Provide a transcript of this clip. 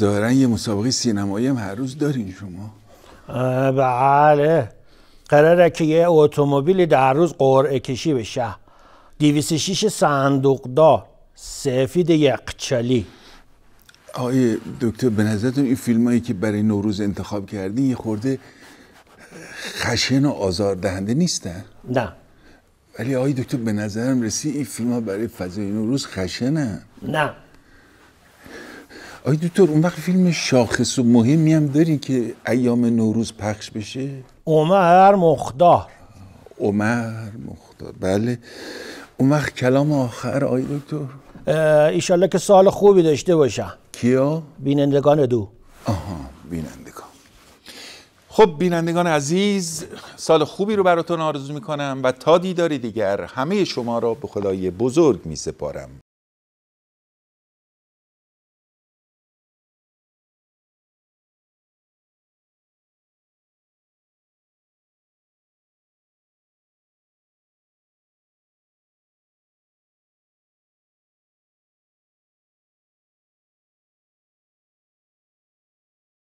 ظاهرا یه مسابقه سینمایی هم هر روز دارین شما بله قراره که یه اتومبیل در روز قرعه کشی بشه صندوق دا سفید یقچلی آقای دکتر به نظرتون این فیلمایی که برای نوروز انتخاب کردین یه خورده خشن و آزار دهنده نیستن نه ولی آقای دکتر به نظرم رسید این فیلم ها برای فضای نوروز خشنه نه آی دکتر اون وقت فیلم شاخص و مهمی هم داری که ایام نوروز پخش بشه عمر مختار عمر مختار بله اون وقت کلام آخر آی دکتر ایشالله که سال خوبی داشته باشم کیا؟ بینندگان دو آها بینندگان خب بینندگان عزیز سال خوبی رو براتون آرزو میکنم و تا دیداری دیگر همه شما را به خدای بزرگ میسپارم